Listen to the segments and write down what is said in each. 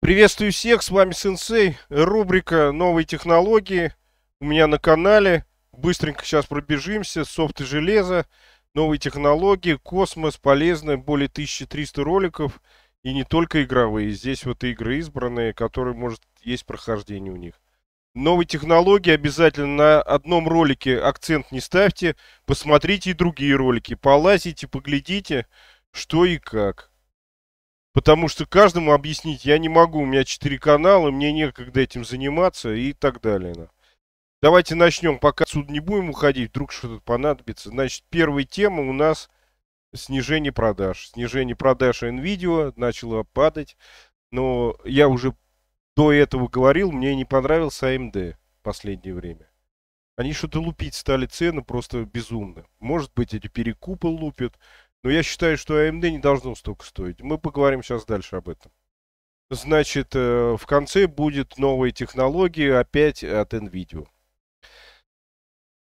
Приветствую всех, с вами Сенсей, рубрика «Новые технологии» у меня на канале. Быстренько сейчас пробежимся, софт и железо, новые технологии, космос, полезное, более 1300 роликов и не только игровые. Здесь вот игры избранные, которые, может, есть прохождение у них. Новые технологии обязательно на одном ролике акцент не ставьте, посмотрите и другие ролики, полазите, поглядите, что и как. Потому что каждому объяснить я не могу, у меня четыре канала, мне некогда этим заниматься и так далее. Давайте начнем, пока отсюда не будем уходить, вдруг что-то понадобится. Значит, первая тема у нас снижение продаж. Снижение продаж NVIDIA начало падать, но я уже до этого говорил, мне не понравился AMD а в последнее время. Они что-то лупить стали цены просто безумно. Может быть, эти перекупы лупят, но я считаю, что AMD а не должно столько стоить. Мы поговорим сейчас дальше об этом. Значит, э, в конце будет новые технологии опять от NVIDIA.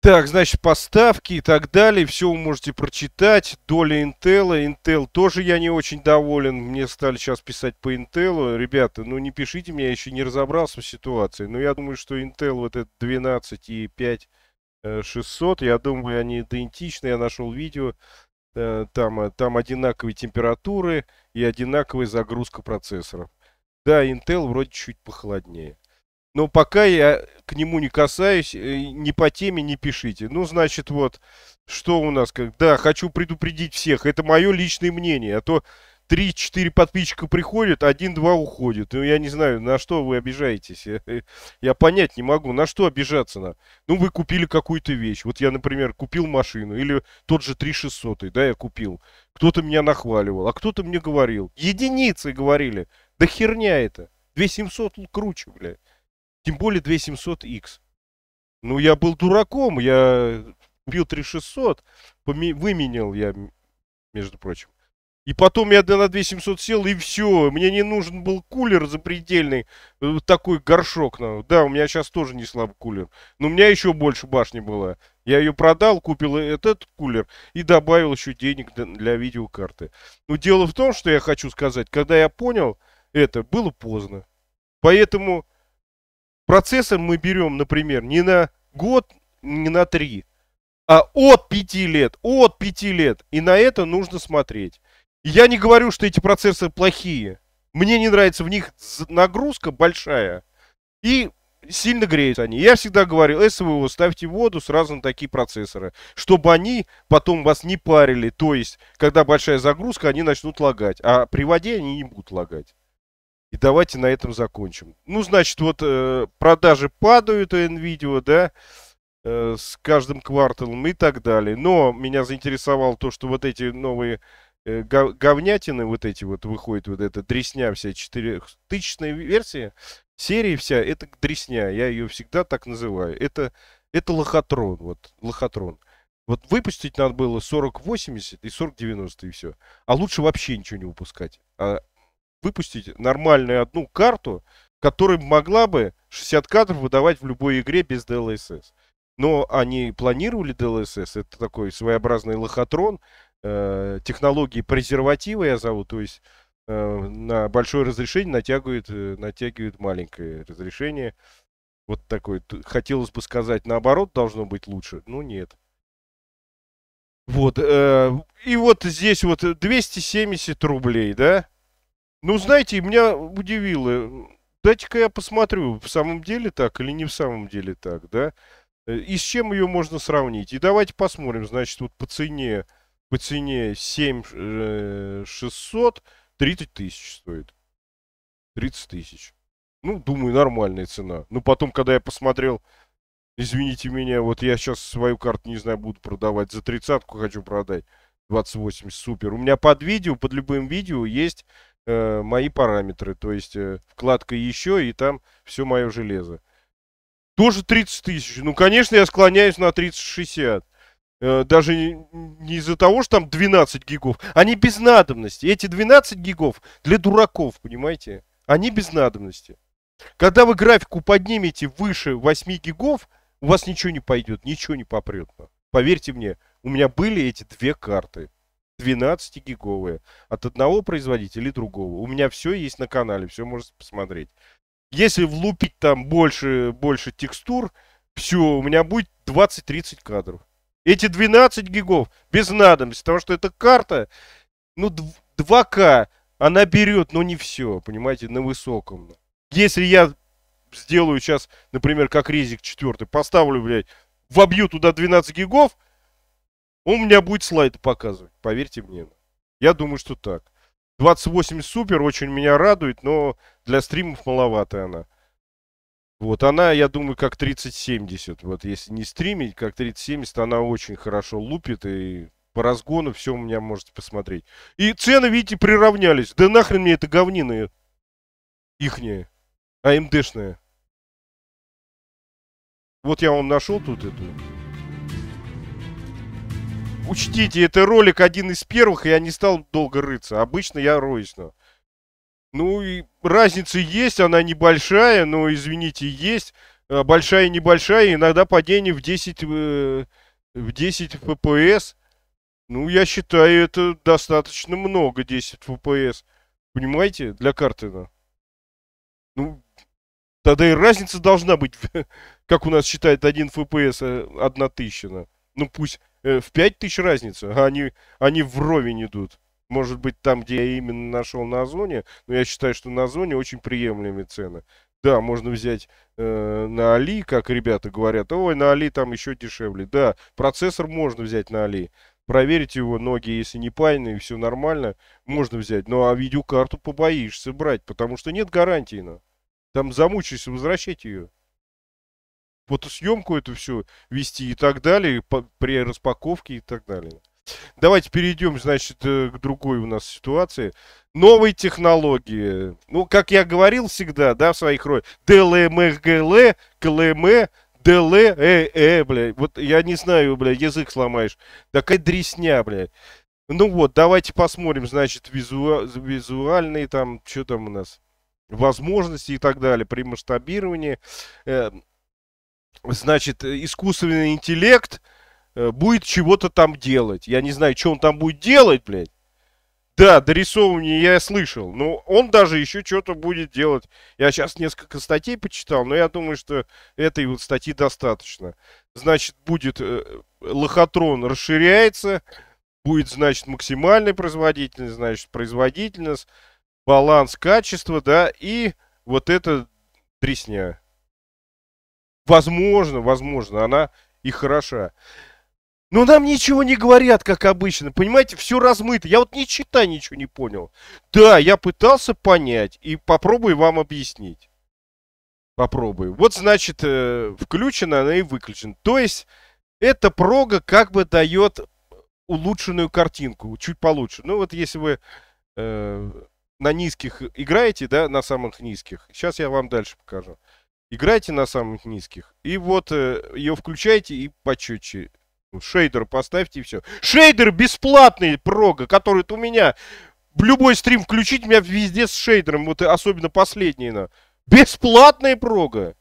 Так, значит, поставки и так далее, все вы можете прочитать. Доля Intel, Intel тоже я не очень доволен. Мне стали сейчас писать по Intel. Ребята, ну не пишите мне, я еще не разобрался в ситуации. Но я думаю, что Intel вот этот 12 и 5 600, э, я думаю, они идентичны. Я нашел видео Э, там, э, там одинаковые температуры и одинаковая загрузка процессоров. Да, Intel вроде чуть похолоднее. Но пока я к нему не касаюсь, э, ни по теме не пишите. Ну, значит, вот, что у нас? Да, хочу предупредить всех. Это мое личное мнение. А то 3-4 подписчика приходят, 1-2 уходят. Ну, я не знаю, на что вы обижаетесь. Я, понять не могу, на что обижаться на. Ну, вы купили какую-то вещь. Вот я, например, купил машину или тот же 3600, да, я купил. Кто-то меня нахваливал, а кто-то мне говорил. Единицы говорили. Да херня это. 2700 круче, блядь. Тем более 2700X. Ну, я был дураком, я купил 3600, выменял я, между прочим. И потом я на 2700 сел, и все. Мне не нужен был кулер запредельный, э, такой горшок. Да, у меня сейчас тоже не слаб кулер. Но у меня еще больше башни была. Я ее продал, купил э, этот кулер и добавил еще денег для видеокарты. Но дело в том, что я хочу сказать, когда я понял это, было поздно. Поэтому процессор мы берем, например, не на год, не на три, а от пяти лет, от пяти лет. И на это нужно смотреть. Я не говорю, что эти процессоры плохие. Мне не нравится в них нагрузка большая. И сильно греются они. Я всегда говорю, СВО ставьте в воду сразу на такие процессоры, чтобы они потом вас не парили. То есть, когда большая загрузка, они начнут лагать. А при воде они не будут лагать. И давайте на этом закончим. Ну, значит, вот э, продажи падают у NVIDIA, да, э, с каждым кварталом и так далее. Но меня заинтересовало то, что вот эти новые Э, говнятины вот эти вот выходит, вот эта дресня вся, четырехтысячная версия, серии вся, это дресня, я ее всегда так называю. Это, это лохотрон, вот, лохотрон. Вот выпустить надо было 4080 и 4090 и все. А лучше вообще ничего не выпускать. А выпустить нормальную одну карту, которая могла бы 60 кадров выдавать в любой игре без DLSS. Но они планировали DLSS, это такой своеобразный лохотрон, э, технологии презерватива, я зову, то есть э, на большое разрешение натягивают, э, натягивают маленькое разрешение. Вот такое. Хотелось бы сказать, наоборот, должно быть лучше, но нет. Вот. Э, и вот здесь вот 270 рублей, да? Ну, знаете, меня удивило. Дайте-ка я посмотрю, в самом деле так или не в самом деле так, да? Э, и с чем ее можно сравнить? И давайте посмотрим, значит, вот по цене по цене 7600, 30 э, тысяч стоит. 30 тысяч. Ну, думаю, нормальная цена. Но ну, потом, когда я посмотрел, извините меня, вот я сейчас свою карту, не знаю, буду продавать. За тридцатку хочу продать. 28 супер. У меня под видео, под любым видео есть э, мои параметры. То есть э, вкладка еще и там все мое железо. Тоже 30 тысяч. Ну, конечно, я склоняюсь на 30-60. Э, даже не из-за того, что там 12 гигов, они без надобности. Эти 12 гигов для дураков, понимаете? Они без надобности. Когда вы графику поднимете выше 8 гигов, у вас ничего не пойдет, ничего не попрет. Поверьте мне, у меня были эти две карты. 12 гиговые. От одного производителя и другого. У меня все есть на канале, все можете посмотреть. Если влупить там больше, больше текстур, все, у меня будет 20-30 кадров. Эти 12 гигов без надобности, потому что эта карта, ну, 2К, она берет, но не все, понимаете, на высоком. Если я сделаю сейчас, например, как резик 4, поставлю, блядь, вобью туда 12 гигов, он у меня будет слайды показывать, поверьте мне. Я думаю, что так. 28 супер, очень меня радует, но для стримов маловато она. Вот она, я думаю, как 3070. Вот если не стримить, как 3070, она очень хорошо лупит и по разгону все у меня можете посмотреть. И цены, видите, приравнялись. Да нахрен мне это говнина ихняя, АМДшная. Вот я вам нашел тут эту. Учтите, это ролик один из первых, и я не стал долго рыться. Обычно я роюсь. Но... Ну, и разница есть, она небольшая, но, извините, есть. Э, большая и небольшая, иногда падение в 10, э, в 10 FPS. Ну, я считаю, это достаточно много, 10 FPS. Понимаете? Для карты, да. Ну, тогда и разница должна быть, как у нас считает 1 FPS, 1000. Ну, пусть э, в 5000 разница, а они, они вровень идут. Может быть, там, где я именно нашел на Озоне, но я считаю, что на Озоне очень приемлемые цены. Да, можно взять э, на Али, как ребята говорят, ой, на Али там еще дешевле. Да, процессор можно взять на Али, проверить его ноги, если не паяны, все нормально, можно взять. Но ну, а видеокарту побоишься брать, потому что нет гарантии. На. Там замучаешься возвращать ее. Фотосъемку эту всю вести и так далее, по, при распаковке и так далее. Давайте перейдем, значит, э, к другой у нас ситуации. Новые технологии. Ну, как я говорил всегда, да, в своих ролях. ДЛМГЛ, КЛМ, ДЛ, э, э, бля. Вот я не знаю, бля, язык сломаешь. Такая дресня, бля. Ну вот, давайте посмотрим, значит, визу... визуальные там, что там у нас, возможности и так далее при масштабировании. Эм, э, значит, искусственный интеллект – Э, будет чего-то там делать. Я не знаю, что он там будет делать, блядь. Да, дорисовывание я слышал, но он даже еще что-то будет делать. Я сейчас несколько статей почитал, но я думаю, что этой вот статьи достаточно. Значит, будет э, лохотрон расширяется, будет, значит, максимальная производительность, значит, производительность, баланс качества, да, и вот эта тресня. Возможно, возможно, она и хороша. Но нам ничего не говорят, как обычно, понимаете, все размыто. Я вот ни чита ничего не понял. Да, я пытался понять и попробую вам объяснить. Попробую. Вот значит, э, включена она и выключена. То есть, эта прога как бы дает улучшенную картинку, чуть получше. Ну вот если вы э, на низких играете, да, на самых низких. Сейчас я вам дальше покажу. Играйте на самых низких. И вот э, ее включаете и почетче Шейдер поставьте и все. Шейдер бесплатный, прога, который у меня... В любой стрим включить меня везде с шейдером, вот особенно последний. На. Бесплатная прога.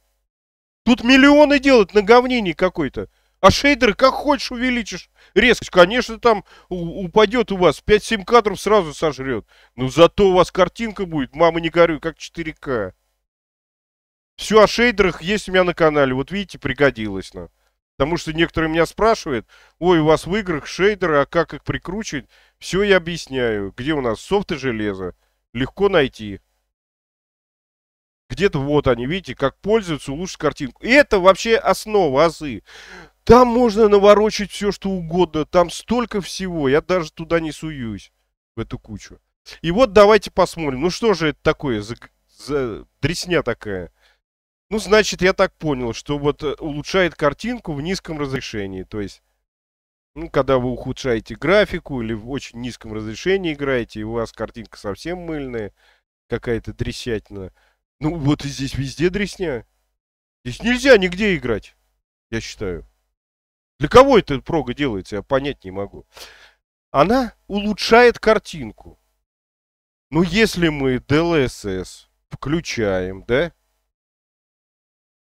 Тут миллионы делают на говнине какой-то. А шейдер как хочешь увеличишь резкость. Конечно, там упадет у вас. 5-7 кадров сразу сожрет. Но зато у вас картинка будет, мама не горюй, как 4К. Все о шейдерах есть у меня на канале. Вот видите, пригодилось. На. Потому что некоторые меня спрашивают, ой, у вас в играх шейдеры, а как их прикручивать? Все я объясняю. Где у нас софт и железо? Легко найти. Где-то вот они, видите, как пользуются, улучшить картинку. И это вообще основа, азы. Там можно наворочить все, что угодно. Там столько всего. Я даже туда не суюсь, в эту кучу. И вот давайте посмотрим. Ну что же это такое за, за дресня такая? Ну, значит, я так понял, что вот э, улучшает картинку в низком разрешении. То есть, ну, когда вы ухудшаете графику или в очень низком разрешении играете, и у вас картинка совсем мыльная, какая-то дресятина. Ну, вот и здесь везде дресня. Здесь нельзя нигде играть, я считаю. Для кого эта прога делается, я понять не могу. Она улучшает картинку. Но если мы DLSS включаем, да,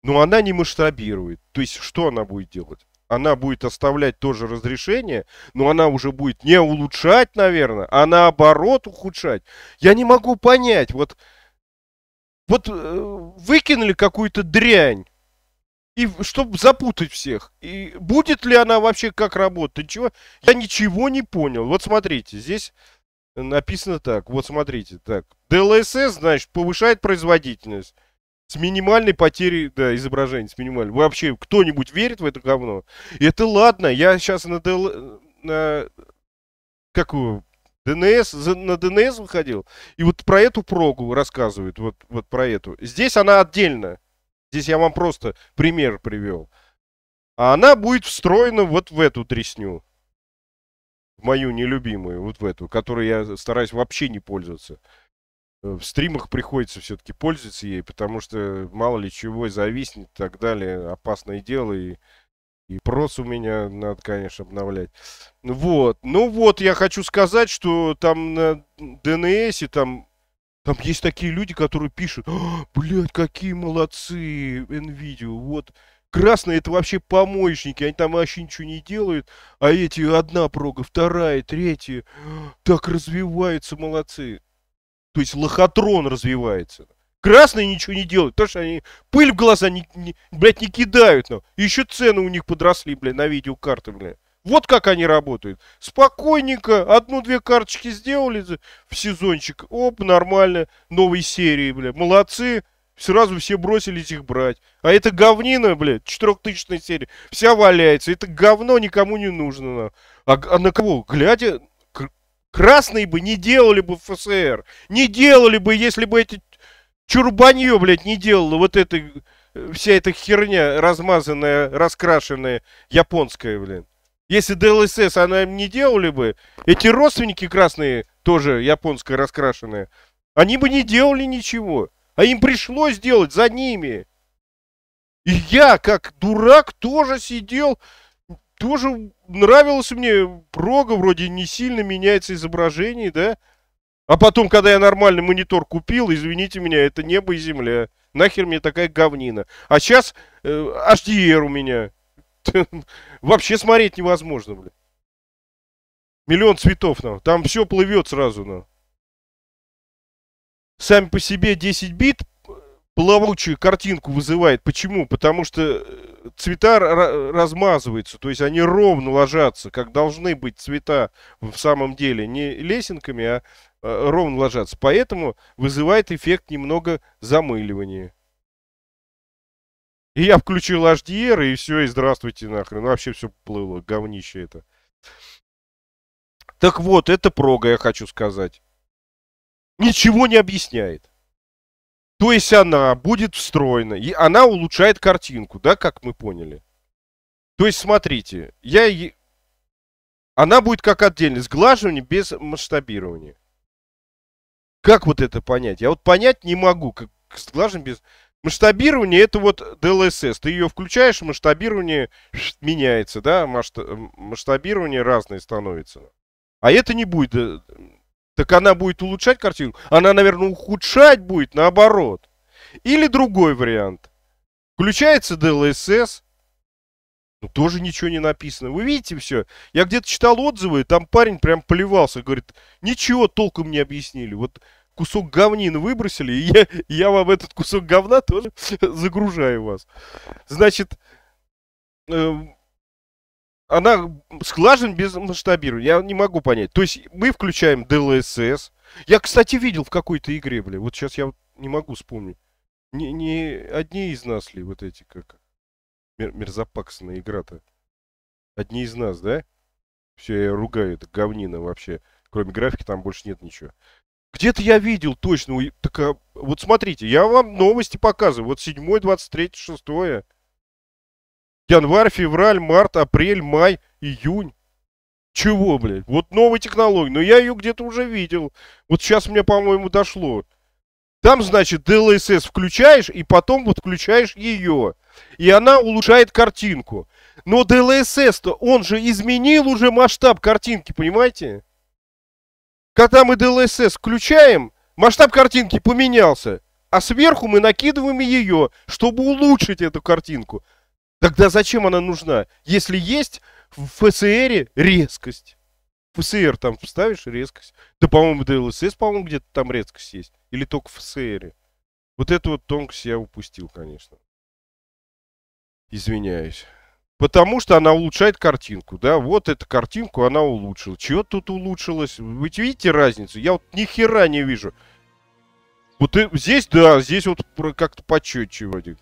но она не масштабирует. То есть что она будет делать? Она будет оставлять тоже разрешение, но она уже будет не улучшать, наверное, а наоборот ухудшать. Я не могу понять, вот, вот э, выкинули какую-то дрянь, и чтобы запутать всех. И будет ли она вообще как работать? Чего? Я ничего не понял. Вот смотрите, здесь написано так. Вот смотрите, так. DLSS, значит, повышает производительность. С минимальной потерей, да, изображения, с минимальной. Вообще, кто-нибудь верит в это говно? И это ладно, я сейчас на, ДЛ... на... какую ДНС, на ДНС выходил, и вот про эту прогу рассказывают, вот, вот про эту. Здесь она отдельно, здесь я вам просто пример привел. А она будет встроена вот в эту тресню. В мою нелюбимую, вот в эту, которую я стараюсь вообще не пользоваться. Э, в стримах приходится все-таки пользоваться ей, потому что мало ли чего зависнет и так далее. Опасное дело и и прос у меня надо, конечно, обновлять. Вот. Ну вот, я хочу сказать, что там на ДНС там, там есть такие люди, которые пишут, «А, блядь, какие молодцы NVIDIA. Вот красные это вообще помощники, они там вообще ничего не делают, а эти одна прога, вторая, третья, так развиваются, молодцы. То есть лохотрон развивается. Красные ничего не делают, потому что они пыль в глаза, не, не, блядь, не кидают. Но. Еще цены у них подросли, блядь, на видеокарты, блядь. Вот как они работают. Спокойненько, одну-две карточки сделали в сезончик. Оп, нормально, новой серии, бля. Молодцы. Сразу все бросились их брать. А это говнина, блядь, четырехтысячная серия. Вся валяется. Это говно никому не нужно. А, а на кого? Глядя Красные бы не делали бы ФСР. Не делали бы, если бы эти чурбанье, блядь, не делало вот это, э, вся эта херня размазанная, раскрашенная, японская, блядь. Если ДЛСС она им не делали бы, эти родственники красные, тоже японская раскрашенная, они бы не делали ничего. А им пришлось делать за ними. И я, как дурак, тоже сидел тоже нравилось мне. Прога вроде не сильно меняется изображение, да? А потом, когда я нормальный монитор купил, извините меня, это небо и земля. Нахер мне такая говнина. А сейчас э, HDR у меня. Вообще смотреть невозможно, бля. Миллион цветов, нам. Там все плывет сразу, нам. Сами по себе 10 бит плавучую картинку вызывает. Почему? Потому что э, цвета размазываются, то есть они ровно ложатся, как должны быть цвета в самом деле, не лесенками, а э, ровно ложатся. Поэтому вызывает эффект немного замыливания. И я включил HDR, и все, и здравствуйте нахрен. Ну, вообще все плыло, говнище это. Так вот, это прога, я хочу сказать. Ничего не объясняет. То есть она будет встроена, и она улучшает картинку, да, как мы поняли. То есть, смотрите, я... Она будет как отдельное сглаживание без масштабирования. Как вот это понять? Я вот понять не могу, как сглаживание без... Масштабирование это вот DLSS. Ты ее включаешь, масштабирование меняется, да, масштабирование разное становится. А это не будет э, так она будет улучшать картину? Она, наверное, ухудшать будет, наоборот. Или другой вариант. Включается DLSS, ну, тоже ничего не написано. Вы видите все? Я где-то читал отзывы, там парень прям плевался, говорит, ничего толком не объяснили. Вот кусок говнин выбросили, и я, я вам этот кусок говна тоже загружаю вас. Значит, э, она сглажен без масштабирования. Я не могу понять. То есть мы включаем DLSS. Я, кстати, видел в какой-то игре, бля. Вот сейчас я не могу вспомнить. Не, не одни из нас ли вот эти как мер, мерзопаксная игра-то? Одни из нас, да? Все, я ругаю, это говнина вообще. Кроме графики там больше нет ничего. Где-то я видел точно. Так, а, вот смотрите, я вам новости показываю. Вот 7, 23, 6. Январь, февраль, март, апрель, май, июнь. Чего, блядь? Вот новая технология. Но я ее где-то уже видел. Вот сейчас мне, по-моему, дошло. Там, значит, DLSS включаешь, и потом вот включаешь ее. И она улучшает картинку. Но DLSS-то, он же изменил уже масштаб картинки, понимаете? Когда мы DLSS включаем, масштаб картинки поменялся. А сверху мы накидываем ее, чтобы улучшить эту картинку. Тогда зачем она нужна, если есть в ФСР резкость? В ФСР там вставишь резкость. Да, по-моему, ДЛСС, по-моему, где-то там резкость есть. Или только в ФСР. Вот эту вот тонкость я упустил, конечно. Извиняюсь. Потому что она улучшает картинку, да, вот эту картинку она улучшила. Чего тут улучшилось? Вы видите разницу? Я вот ни хера не вижу. Вот здесь, да, здесь вот как-то почетче вроде.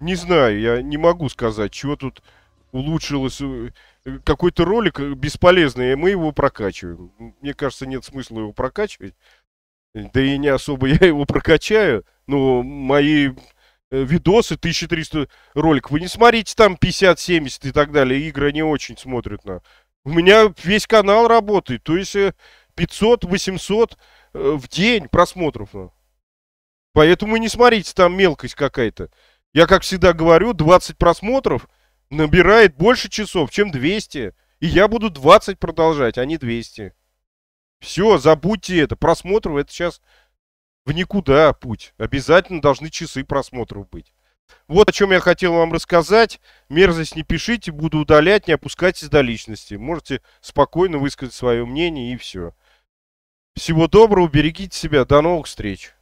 не знаю, я не могу сказать, чего тут улучшилось. Э, какой-то ролик бесполезный, и мы его прокачиваем. Мне кажется, нет смысла его прокачивать. Да и не особо я его прокачаю. Но мои э, видосы, 1300 роликов. Вы не смотрите там 50, 70 и так далее. Игры не очень смотрят на... У меня весь канал работает. То есть 500, э, 800 в день просмотров. Поэтому не смотрите там мелкость какая-то. Я, как всегда говорю, 20 просмотров набирает больше часов, чем 200. И я буду 20 продолжать, а не 200. Все, забудьте это. Просмотров это сейчас в никуда путь. Обязательно должны часы просмотров быть. Вот о чем я хотел вам рассказать. Мерзость не пишите, буду удалять, не опускайтесь до личности. Можете спокойно высказать свое мнение и все. Всего доброго, берегите себя, до новых встреч.